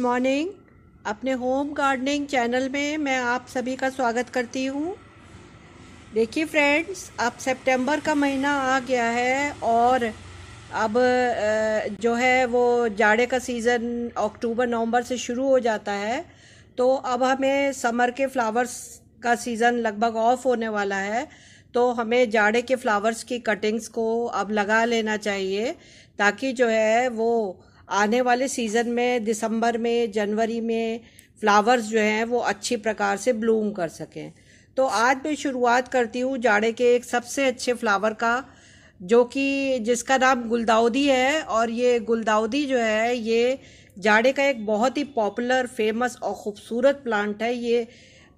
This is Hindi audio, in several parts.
गुड मॉर्निंग अपने होम गार्डनिंग चैनल में मैं आप सभी का स्वागत करती हूँ देखिए फ्रेंड्स अब सितंबर का महीना आ गया है और अब जो है वो जाड़े का सीज़न अक्टूबर नवंबर से शुरू हो जाता है तो अब हमें समर के फ्लावर्स का सीज़न लगभग ऑफ होने वाला है तो हमें जाड़े के फ्लावर्स की कटिंग्स को अब लगा लेना चाहिए ताकि जो है वो आने वाले सीज़न में दिसंबर में जनवरी में फ्लावर्स जो हैं वो अच्छी प्रकार से ब्लूम कर सकें तो आज मैं शुरुआत करती हूँ जाड़े के एक सबसे अच्छे फ्लावर का जो कि जिसका नाम गुलदाउदी है और ये गुलदाउदी जो है ये जाड़े का एक बहुत ही पॉपुलर फेमस और ख़ूबसूरत प्लांट है ये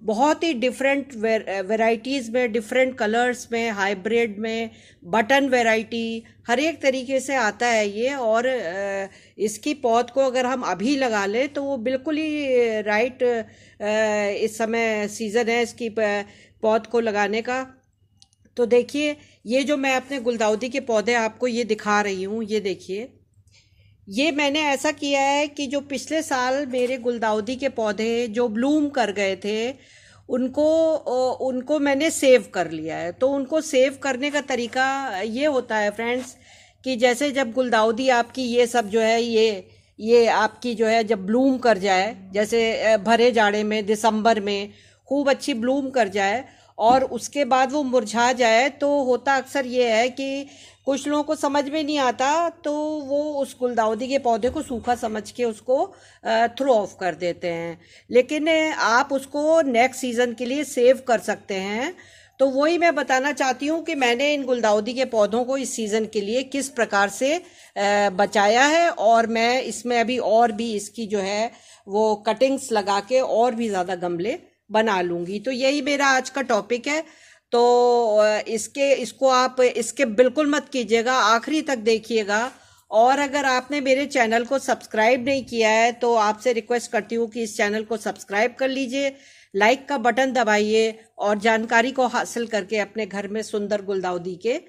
बहुत ही डिफरेंट वेराइटीज़ uh, में डिफरेंट कलर्स में हाइब्रिड में बटन वेराइटी हर एक तरीके से आता है ये और uh, इसकी पौध को अगर हम अभी लगा लें तो वो बिल्कुल ही राइट uh, इस समय सीज़न है इसकी पौध को लगाने का तो देखिए ये जो मैं अपने गुलदाउदी के पौधे आपको ये दिखा रही हूँ ये देखिए ये मैंने ऐसा किया है कि जो पिछले साल मेरे गुलदाउदी के पौधे जो ब्लूम कर गए थे उनको उनको मैंने सेव कर लिया है तो उनको सेव करने का तरीका ये होता है फ्रेंड्स कि जैसे जब गुलदाउदी आपकी ये सब जो है ये ये आपकी जो है जब ब्लूम कर जाए जैसे भरे जाड़े में दिसंबर में खूब अच्छी ब्लूम कर जाए और उसके बाद वो मुरझा जाए तो होता अक्सर ये है कि कुछ लोगों को समझ में नहीं आता तो वो उस गुलदाउदी के पौधे को सूखा समझ के उसको थ्रो ऑफ कर देते हैं लेकिन आप उसको नेक्स्ट सीज़न के लिए सेव कर सकते हैं तो वही मैं बताना चाहती हूँ कि मैंने इन गुलदाउदी के पौधों को इस सीज़न के लिए किस प्रकार से बचाया है और मैं इसमें अभी और भी इसकी जो है वो कटिंग्स लगा के और भी ज़्यादा गमले बना लूँगी तो यही मेरा आज का टॉपिक है तो इसके इसको आप इसके बिल्कुल मत कीजिएगा आखिरी तक देखिएगा और अगर आपने मेरे चैनल को सब्सक्राइब नहीं किया है तो आपसे रिक्वेस्ट करती हूँ कि इस चैनल को सब्सक्राइब कर लीजिए लाइक का बटन दबाइए और जानकारी को हासिल करके अपने घर में सुंदर गुलदाउदी के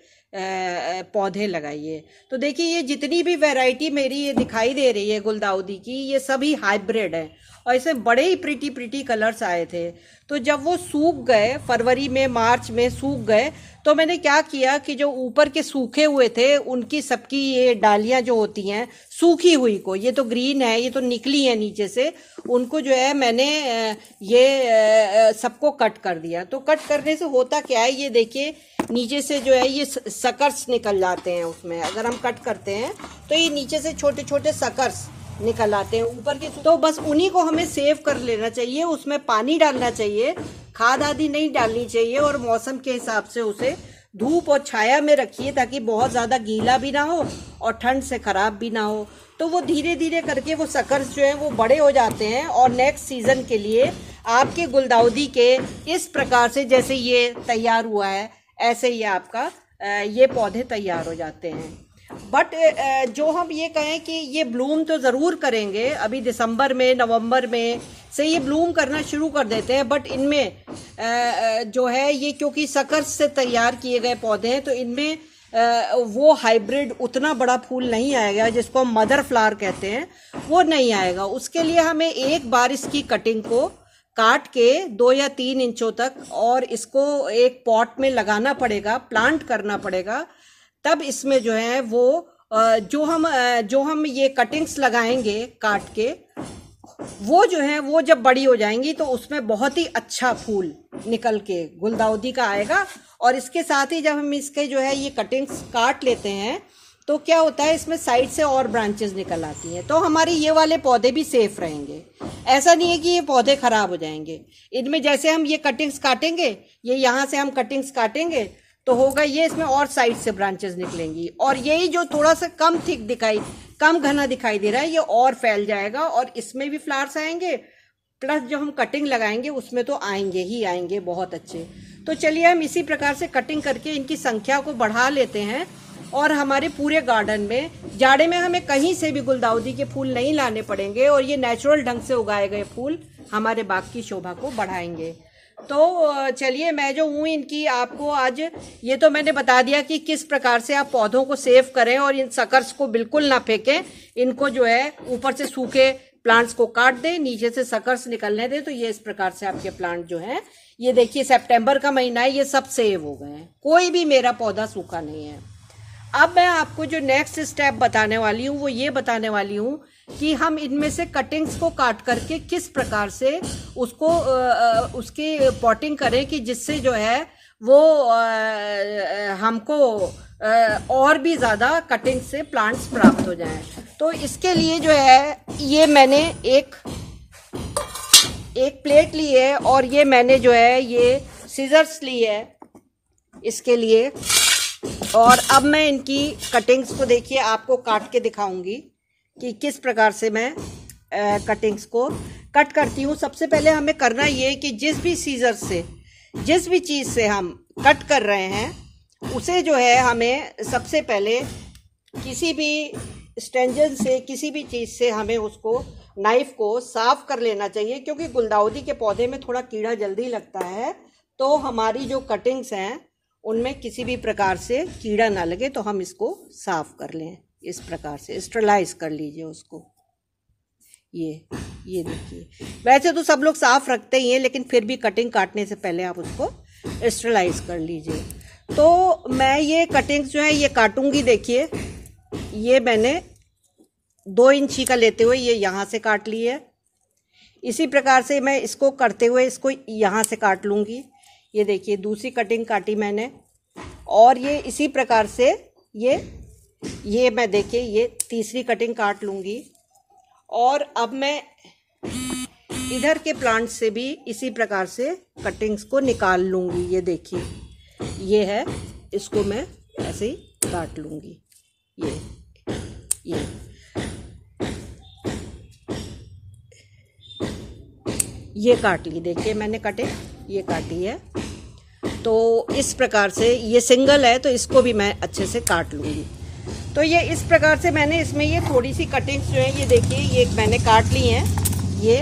पौधे लगाइए तो देखिए ये जितनी भी वैरायटी मेरी ये दिखाई दे रही है गुलदाउदी की ये सभी हाइब्रिड हैं और इसमें बड़े ही प्रिटी प्रिटी कलर्स आए थे तो जब वो सूख गए फरवरी में मार्च में सूख गए तो मैंने क्या किया कि जो ऊपर के सूखे हुए थे उनकी सबकी ये डालियाँ जो होती हैं सूखी हुई को ये तो ग्रीन है ये तो निकली है नीचे से उनको जो है मैंने ये सबको कट कर दिया तो कट करने से होता क्या है ये देखिए नीचे से जो है ये सकर्स निकल जाते हैं उसमें अगर हम कट करते हैं तो ये नीचे से छोटे छोटे सकर्स निकल आते हैं ऊपर की तो बस उन्हीं को हमें सेव कर लेना चाहिए उसमें पानी डालना चाहिए खाद आदि नहीं डालनी चाहिए और मौसम के हिसाब से उसे धूप और छाया में रखिए ताकि बहुत ज़्यादा गीला भी ना हो और ठंड से ख़राब भी ना हो तो वो धीरे धीरे करके वो सकर्स जो हैं वो बड़े हो जाते हैं और नेक्स्ट सीज़न के लिए आपके गुलदाउदी के इस प्रकार से जैसे ये तैयार हुआ है ऐसे ही आपका ये पौधे तैयार हो जाते हैं बट uh, uh, जो हम ये कहें कि ये ब्लूम तो ज़रूर करेंगे अभी दिसंबर में नवंबर में से ये ब्लूम करना शुरू कर देते हैं बट इनमें uh, जो है ये क्योंकि सकर्स से तैयार किए गए पौधे हैं तो इनमें वो हाइब्रिड उतना बड़ा फूल नहीं आएगा जिसको हम मदर फ्लावर कहते हैं वो नहीं आएगा उसके लिए हमें एक बार इसकी कटिंग को काट के दो या तीन इंचों तक और इसको एक पॉट में लगाना पड़ेगा प्लांट करना पड़ेगा तब इसमें जो है वो जो हम जो हम ये कटिंग्स लगाएंगे काट के वो जो है वो जब बड़ी हो जाएंगी तो उसमें बहुत ही अच्छा फूल निकल के गुलदाउदी का आएगा और इसके साथ ही जब हम इसके जो है ये कटिंग्स काट लेते हैं तो क्या होता है इसमें साइड से और ब्रांचेस निकल आती हैं तो हमारे ये वाले पौधे भी सेफ रहेंगे ऐसा नहीं है कि ये पौधे खराब हो जाएंगे इनमें जैसे हम ये कटिंग्स काटेंगे ये यहाँ से हम कटिंग्स काटेंगे तो होगा ये इसमें और साइड से ब्रांचेस निकलेंगी और यही जो थोड़ा सा कम थिक दिखाई कम घना दिखाई दे रहा है ये और फैल जाएगा और इसमें भी फ्लावर्स आएंगे प्लस जो हम कटिंग लगाएंगे उसमें तो आएंगे ही आएंगे बहुत अच्छे तो चलिए हम इसी प्रकार से कटिंग करके इनकी संख्या को बढ़ा लेते हैं और हमारे पूरे गार्डन में जाड़े में हमें कहीं से भी गुलदाउदी के फूल नहीं लाने पड़ेंगे और ये नेचुरल ढंग से उगाए गए फूल हमारे बाग की शोभा को बढ़ाएंगे तो चलिए मैं जो हूँ इनकी आपको आज ये तो मैंने बता दिया कि किस प्रकार से आप पौधों को सेव करें और इन सकर्स को बिल्कुल ना फेंकें इनको जो है ऊपर से सूखे प्लांट्स को काट दें नीचे से सकर्स निकलने दें तो ये इस प्रकार से आपके प्लांट जो हैं ये देखिए सितंबर का महीना है ये सब सेव हो गए हैं कोई भी मेरा पौधा सूखा नहीं है अब मैं आपको जो नेक्स्ट स्टेप बताने वाली हूँ वो ये बताने वाली हूँ कि हम इनमें से कटिंग्स को काट करके किस प्रकार से उसको उसकी पॉटिंग करें कि जिससे जो है वो हमको और भी ज़्यादा कटिंग से प्लांट्स प्राप्त हो जाएं तो इसके लिए जो है ये मैंने एक एक प्लेट ली है और ये मैंने जो है ये सीजर्स ली है इसके लिए और अब मैं इनकी कटिंग्स को देखिए आपको काट के दिखाऊंगी कि किस प्रकार से मैं कटिंग्स को कट करती हूँ सबसे पहले हमें करना ये कि जिस भी सीज़र से जिस भी चीज़ से हम कट कर रहे हैं उसे जो है हमें सबसे पहले किसी भी स्टेंजन से किसी भी चीज़ से हमें उसको नाइफ़ को साफ़ कर लेना चाहिए क्योंकि गुलदाउदी के पौधे में थोड़ा कीड़ा जल्दी लगता है तो हमारी जो कटिंग्स हैं उनमें किसी भी प्रकार से कीड़ा ना लगे तो हम इसको साफ कर लें इस प्रकार से स्टरलाइज कर लीजिए उसको ये ये देखिए वैसे तो सब लोग साफ रखते ही हैं लेकिन फिर भी कटिंग काटने से पहले आप उसको स्टरलाइज कर लीजिए तो मैं ये कटिंग्स जो है ये काटूंगी देखिए ये मैंने दो इंची का लेते हुए ये यहाँ से काट ली है इसी प्रकार से मैं इसको करते हुए इसको यहाँ से काट लूँगी ये देखिए दूसरी कटिंग काटी मैंने और ये इसी प्रकार से ये ये मैं देखिए ये तीसरी कटिंग काट लूँगी और अब मैं इधर के प्लांट से भी इसी प्रकार से कटिंग्स को निकाल लूँगी ये देखिए ये है इसको मैं ऐसे ही काट लूँगी ये ये ये काट ली देखिए मैंने कटे ये काटी है तो इस प्रकार से ये सिंगल है तो इसको भी मैं अच्छे से काट लूँगी तो ये इस प्रकार से मैंने इसमें ये थोड़ी सी कटिंग्स जो है ये देखिए ये मैंने काट ली हैं ये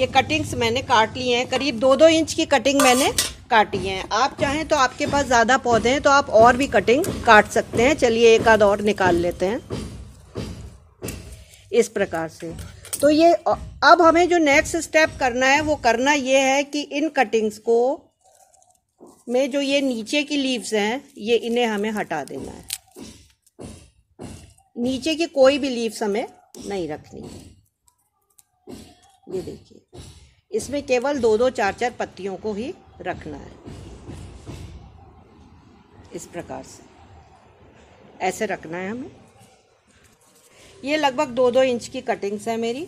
ये कटिंग्स मैंने काट ली हैं करीब दो दो इंच की कटिंग मैंने काटी हैं आप चाहें तो आपके पास ज़्यादा पौधे हैं तो आप और भी कटिंग काट सकते हैं चलिए एक आध और निकाल लेते हैं इस प्रकार से तो ये अब हमें जो नेक्स्ट स्टेप करना है वो करना ये है कि इन कटिंग्स को में जो ये नीचे की लीव्स हैं ये इन्हें हमें हटा देना है नीचे की कोई भी लीव्स हमें नहीं रखनी है ये देखिए इसमें केवल दो दो चार चार पत्तियों को ही रखना है इस प्रकार से ऐसे रखना है हमें ये लगभग दो दो इंच की कटिंग्स है मेरी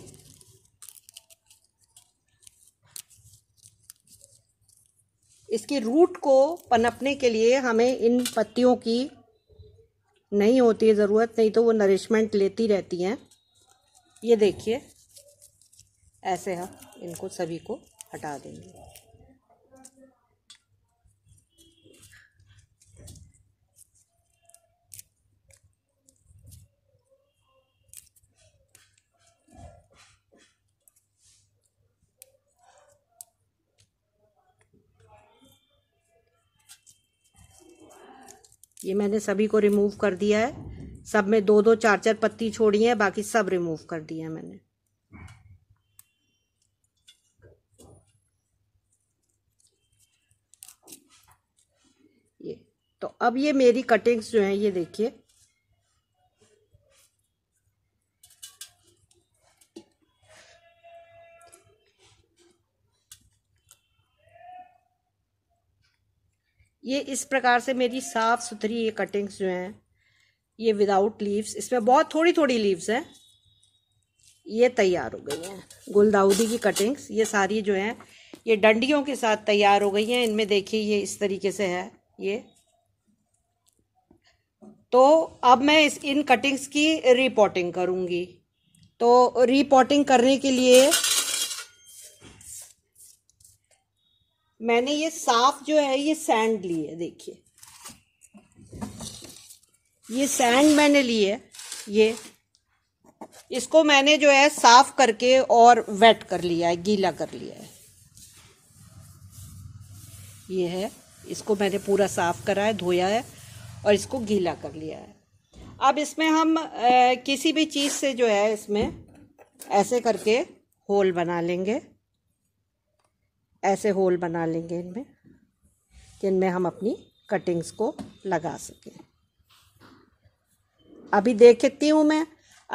इसकी रूट को पनपने के लिए हमें इन पत्तियों की नहीं होती है ज़रूरत नहीं तो वो नरिशमेंट लेती रहती हैं ये देखिए ऐसे हम इनको सभी को हटा देंगे ये मैंने सभी को रिमूव कर दिया है सब में दो दो चार चार पत्ती छोड़ी है बाकी सब रिमूव कर दिया है मैंने ये तो अब ये मेरी कटिंग्स जो हैं ये देखिए इस प्रकार से मेरी साफ़ सुथरी ये कटिंग्स जो हैं ये विदाउट लीव्स इसमें बहुत थोड़ी थोड़ी लीव्स हैं ये तैयार हो गई हैं गुलदाउदी की कटिंग्स ये सारी जो हैं ये डंडियों के साथ तैयार हो गई हैं इनमें देखिए ये इस तरीके से है ये तो अब मैं इस इन कटिंग्स की रिपोर्टिंग करूँगी तो रिपोर्टिंग करने के लिए मैंने ये साफ जो है ये सैंड ली है देखिए ये सैंड मैंने ली है ये इसको मैंने जो है साफ करके और वेट कर लिया है गीला कर लिया है ये है इसको मैंने पूरा साफ करा है धोया है और इसको गीला कर लिया है अब इसमें हम ए, किसी भी चीज़ से जो है इसमें ऐसे करके होल बना लेंगे ऐसे होल बना लेंगे इनमें जिनमें हम अपनी कटिंग्स को लगा सकें अभी देख हूँ मैं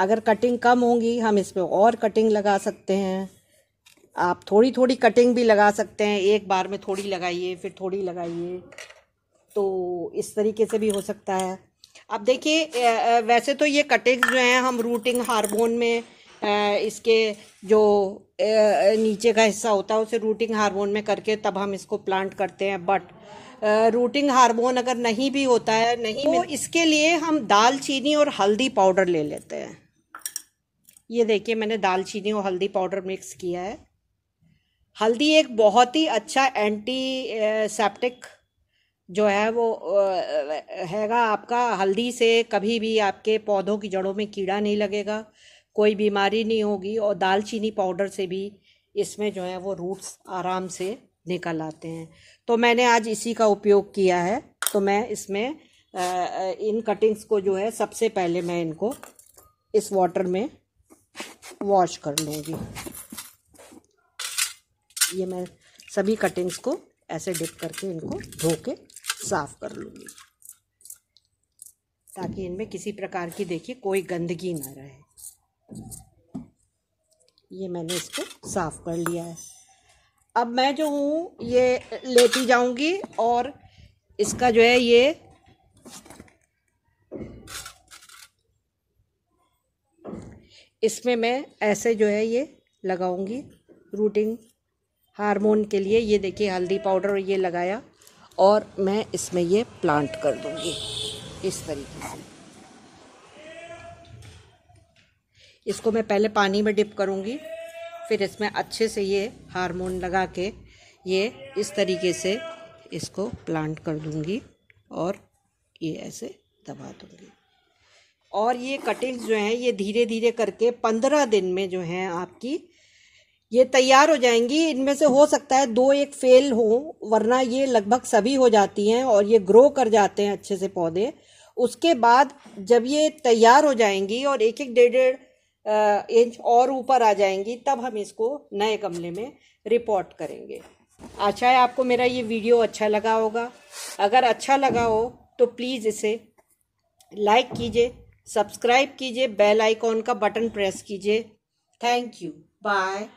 अगर कटिंग कम होगी हम इसमें और कटिंग लगा सकते हैं आप थोड़ी थोड़ी कटिंग भी लगा सकते हैं एक बार में थोड़ी लगाइए फिर थोड़ी लगाइए तो इस तरीके से भी हो सकता है अब देखिए वैसे तो ये कटिंग्स जो हैं हम रूटिंग हार्मोन में इसके जो नीचे का हिस्सा होता है उसे रूटिंग हार्मोन में करके तब हम इसको प्लांट करते हैं बट रूटिंग हार्मोन अगर नहीं भी होता है नहीं तो इसके लिए हम दालचीनी और हल्दी पाउडर ले लेते हैं ये देखिए मैंने दालचीनी और हल्दी पाउडर मिक्स किया है हल्दी एक बहुत ही अच्छा एंटी सेप्टिक जो है वो हैगा आपका हल्दी से कभी भी आपके पौधों की जड़ों में कीड़ा नहीं लगेगा कोई बीमारी नहीं होगी और दालचीनी पाउडर से भी इसमें जो है वो रूट्स आराम से निकल आते हैं तो मैंने आज इसी का उपयोग किया है तो मैं इसमें इन कटिंग्स को जो है सबसे पहले मैं इनको इस वाटर में वॉश कर लूँगी ये मैं सभी कटिंग्स को ऐसे डिप करके इनको धो के साफ़ कर लूँगी ताकि इनमें किसी प्रकार की देखिए कोई गंदगी ना रहे ये मैंने इसको साफ़ कर लिया है अब मैं जो हूँ ये लेती जाऊंगी और इसका जो है ये इसमें मैं ऐसे जो है ये लगाऊंगी रूटिंग हार्मोन के लिए ये देखिए हल्दी पाउडर ये लगाया और मैं इसमें ये प्लांट कर दूंगी इस तरीके से इसको मैं पहले पानी में डिप करूँगी फिर इसमें अच्छे से ये हार्मोन लगा के ये इस तरीके से इसको प्लांट कर दूँगी और ये ऐसे दबा दूँगी और ये कटिंग्स जो हैं ये धीरे धीरे करके पंद्रह दिन में जो हैं आपकी ये तैयार हो जाएंगी इनमें से हो सकता है दो एक फेल हो वरना ये लगभग सभी हो जाती हैं और ये ग्रो कर जाते हैं अच्छे से पौधे उसके बाद जब ये तैयार हो जाएंगी और एक एक डेढ़ डेढ़ इंच और ऊपर आ जाएंगी तब हम इसको नए गमले में रिपोर्ट करेंगे आशा है आपको मेरा ये वीडियो अच्छा लगा होगा अगर अच्छा लगा हो तो प्लीज़ इसे लाइक कीजिए सब्सक्राइब कीजिए बेल आइकॉन का बटन प्रेस कीजिए थैंक यू बाय